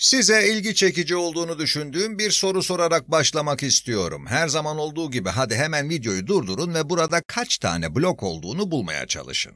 Size ilgi çekici olduğunu düşündüğüm bir soru sorarak başlamak istiyorum. Her zaman olduğu gibi hadi hemen videoyu durdurun ve burada kaç tane blok olduğunu bulmaya çalışın.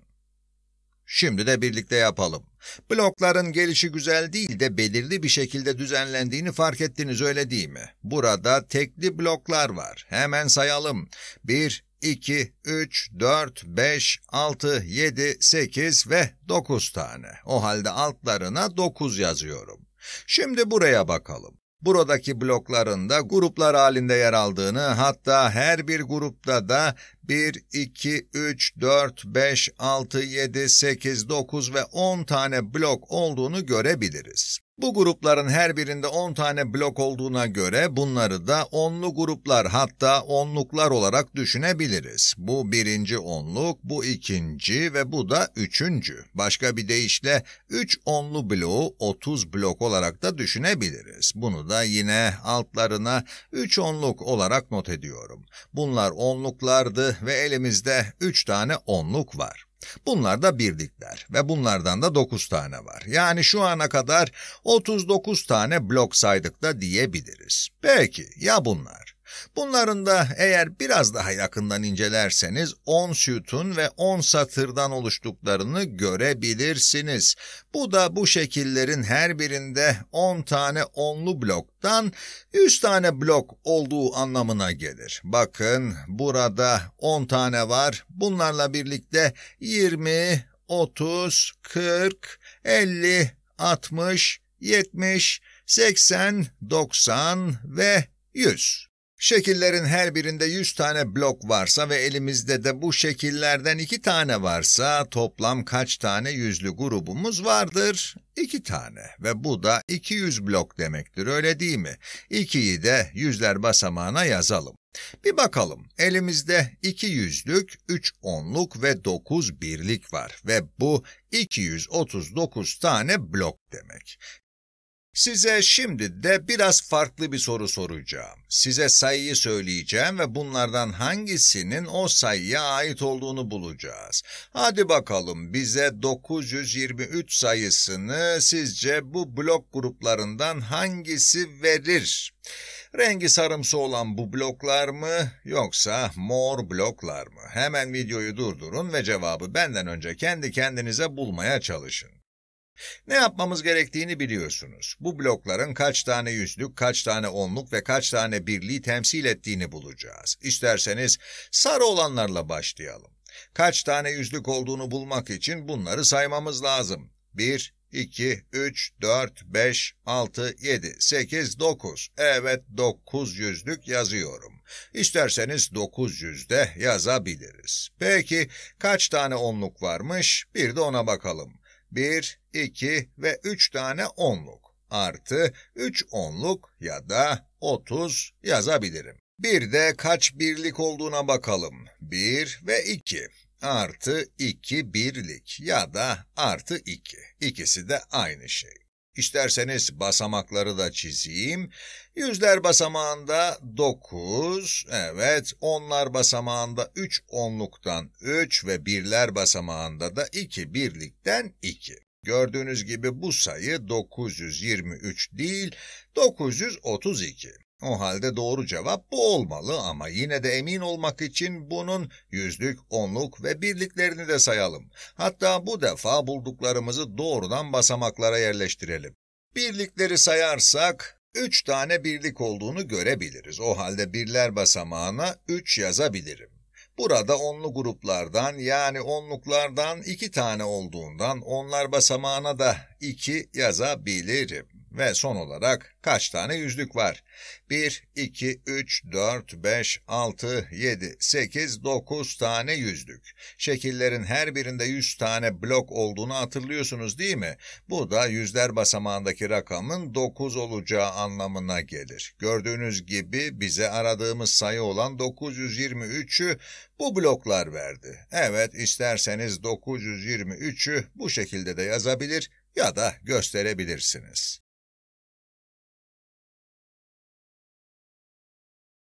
Şimdi de birlikte yapalım. Blokların gelişi güzel değil de belirli bir şekilde düzenlendiğini fark ettiniz öyle değil mi? Burada tekli bloklar var. Hemen sayalım. 1, 2, 3, 4, 5, 6, 7, 8 ve 9 tane. O halde altlarına 9 yazıyorum. Şimdi buraya bakalım. Buradaki blokların da gruplar halinde yer aldığını, hatta her bir grupta da 1, 2, 3, 4, 5, 6, 7, 8, 9 ve 10 tane blok olduğunu görebiliriz. Bu grupların her birinde 10 tane blok olduğuna göre bunları da onlu gruplar hatta onluklar olarak düşünebiliriz. Bu birinci onluk, bu ikinci ve bu da üçüncü. Başka bir deyişle 3 onlu bloğu 30 blok olarak da düşünebiliriz. Bunu da yine altlarına 3 onluk olarak not ediyorum. Bunlar onluklardı ve elimizde 3 tane onluk var. Bunlar da birlikler ve bunlardan da 9 tane var. Yani şu ana kadar 39 tane blok saydık da diyebiliriz. Peki ya bunlar? Bunların da eğer biraz daha yakından incelerseniz 10 sütun ve 10 satırdan oluştuklarını görebilirsiniz. Bu da bu şekillerin her birinde 10 tane onlu bloktan 100 tane blok olduğu anlamına gelir. Bakın burada 10 tane var. Bunlarla birlikte 20, 30, 40, 50, 60, 70, 80, 90 ve 100. Şekillerin her birinde 100 tane blok varsa ve elimizde de bu şekillerden 2 tane varsa toplam kaç tane yüzlü grubumuz vardır? 2 tane ve bu da 200 blok demektir öyle değil mi? 2'yi de yüzler basamağına yazalım. Bir bakalım elimizde 2 yüzlük, 3 onluk ve 9 birlik var ve bu 239 tane blok demek. Size şimdi de biraz farklı bir soru soracağım. Size sayıyı söyleyeceğim ve bunlardan hangisinin o sayıya ait olduğunu bulacağız. Hadi bakalım bize 923 sayısını sizce bu blok gruplarından hangisi verir? Rengi sarımsı olan bu bloklar mı yoksa mor bloklar mı? Hemen videoyu durdurun ve cevabı benden önce kendi kendinize bulmaya çalışın. Ne yapmamız gerektiğini biliyorsunuz. Bu blokların kaç tane yüzlük, kaç tane onluk ve kaç tane birliği temsil ettiğini bulacağız. İsterseniz sarı olanlarla başlayalım. Kaç tane yüzlük olduğunu bulmak için bunları saymamız lazım. 1, 2, 3, 4, 5, 6, 7, 8, 9. Evet 9 yüzlük yazıyorum. İsterseniz 900 de yazabiliriz. Peki kaç tane onluk varmış? Bir de ona bakalım. 1, 2 ve 3 tane onluk artı 3 onluk ya da 30 yazabilirim. Bir de kaç birlik olduğuna bakalım. 1 ve 2 artı 2 birlik ya da artı 2. İkisi de aynı şey. İsterseniz basamakları da çizeyim. Yüzler basamağında 9, evet onlar basamağında 3 onluktan 3 ve birler basamağında da 2 birlikten 2. Gördüğünüz gibi bu sayı 923 değil 932. O halde doğru cevap bu olmalı ama yine de emin olmak için bunun yüzlük, onluk ve birliklerini de sayalım. Hatta bu defa bulduklarımızı doğrudan basamaklara yerleştirelim. Birlikleri sayarsak üç tane birlik olduğunu görebiliriz. O halde birler basamağına üç yazabilirim. Burada onlu gruplardan yani onluklardan iki tane olduğundan onlar basamağına da iki yazabilirim. Ve son olarak kaç tane yüzlük var? 1, 2, 3, 4, 5, 6, 7, 8, 9 tane yüzlük. Şekillerin her birinde 100 tane blok olduğunu hatırlıyorsunuz değil mi? Bu da yüzler basamağındaki rakamın 9 olacağı anlamına gelir. Gördüğünüz gibi bize aradığımız sayı olan 923'ü bu bloklar verdi. Evet isterseniz 923'ü bu şekilde de yazabilir ya da gösterebilirsiniz.